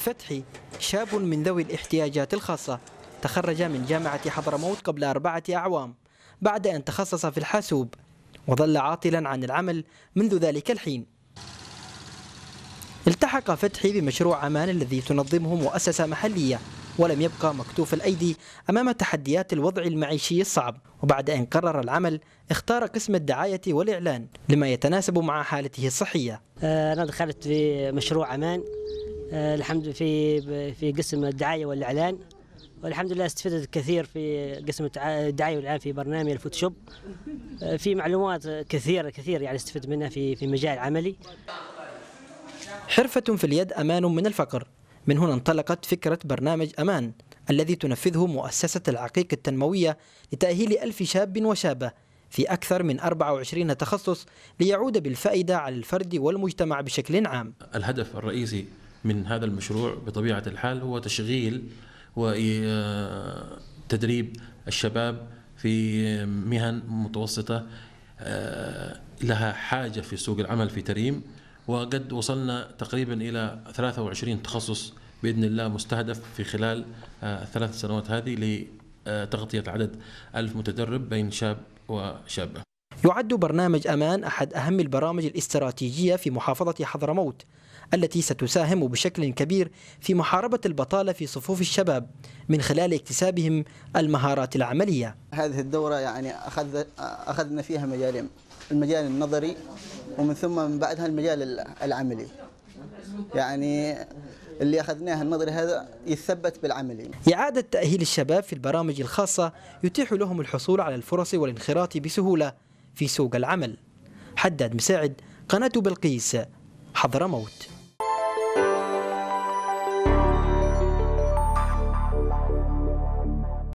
فتحي شاب من ذوي الاحتياجات الخاصة تخرج من جامعة حضرموت قبل أربعة أعوام بعد أن تخصص في الحاسوب وظل عاطلا عن العمل منذ ذلك الحين التحق فتحي بمشروع أمان الذي تنظمه مؤسسة محلية ولم يبقى مكتوف الأيدي أمام تحديات الوضع المعيشي الصعب وبعد أن قرر العمل اختار قسم الدعاية والإعلان لما يتناسب مع حالته الصحية آه، أنا دخلت في مشروع أمان آه، الحمد في في قسم الدعايه والاعلان والحمد لله استفدت كثير في قسم الدعايه والاعلان في برنامج الفوتوشوب آه، في معلومات كثيره كثير يعني استفدت منها في في مجال عملي حرفه في اليد امان من الفقر من هنا انطلقت فكره برنامج امان الذي تنفذه مؤسسه العقيق التنمويه لتاهيل ألف شاب وشابه في أكثر من 24 تخصص ليعود بالفائدة على الفرد والمجتمع بشكل عام الهدف الرئيسي من هذا المشروع بطبيعه الحال هو تشغيل وتدريب الشباب في مهن متوسطه آه، لها حاجه في سوق العمل في تريم وقد وصلنا تقريبا الى 23 تخصص باذن الله مستهدف في خلال الثلاث آه، سنوات هذه لتغطيه عدد 1000 متدرب بين شاب وشابه. يعد برنامج أمان أحد أهم البرامج الاستراتيجية في محافظة حضرموت التي ستساهم بشكل كبير في محاربة البطالة في صفوف الشباب من خلال اكتسابهم المهارات العملية هذه الدورة يعني أخذ أخذنا فيها مجالين المجال النظري ومن ثم من بعدها المجال العملي يعني اللي اخذناه النظري هذا يثبت بالعملي. اعاده تاهيل الشباب في البرامج الخاصه يتيح لهم الحصول على الفرص والانخراط بسهوله في سوق العمل حداد مساعد قناة بلقيس حضرموت